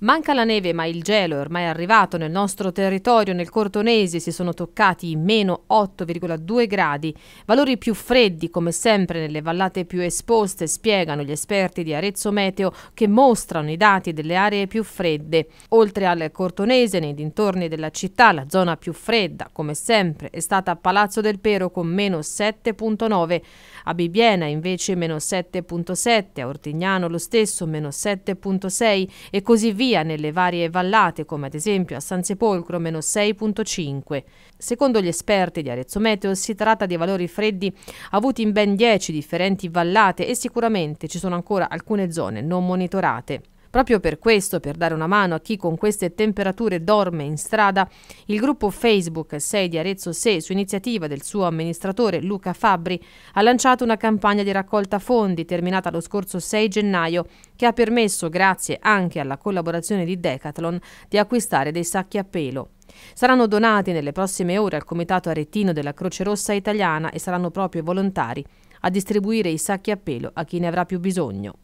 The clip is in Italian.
Manca la neve, ma il gelo è ormai arrivato nel nostro territorio, nel Cortonese si sono toccati i meno 8,2 gradi, valori più freddi come sempre nelle vallate più esposte, spiegano gli esperti di Arezzo Meteo che mostrano i dati delle aree più fredde. Oltre al Cortonese, nei dintorni della città, la zona più fredda, come sempre, è stata Palazzo del Pero con meno 7,9, a Bibiena invece meno 7,7, a Ortignano lo stesso meno 7,6 e così via via nelle varie vallate, come ad esempio a San Sepolcro meno 6.5. Secondo gli esperti di Arezzo Meteo si tratta di valori freddi avuti in ben 10 differenti vallate e sicuramente ci sono ancora alcune zone non monitorate. Proprio per questo, per dare una mano a chi con queste temperature dorme in strada, il gruppo Facebook 6 di Arezzo 6, su iniziativa del suo amministratore Luca Fabbri, ha lanciato una campagna di raccolta fondi terminata lo scorso 6 gennaio che ha permesso, grazie anche alla collaborazione di Decathlon, di acquistare dei sacchi a pelo. Saranno donati nelle prossime ore al Comitato Arettino della Croce Rossa Italiana e saranno proprio i volontari a distribuire i sacchi a pelo a chi ne avrà più bisogno.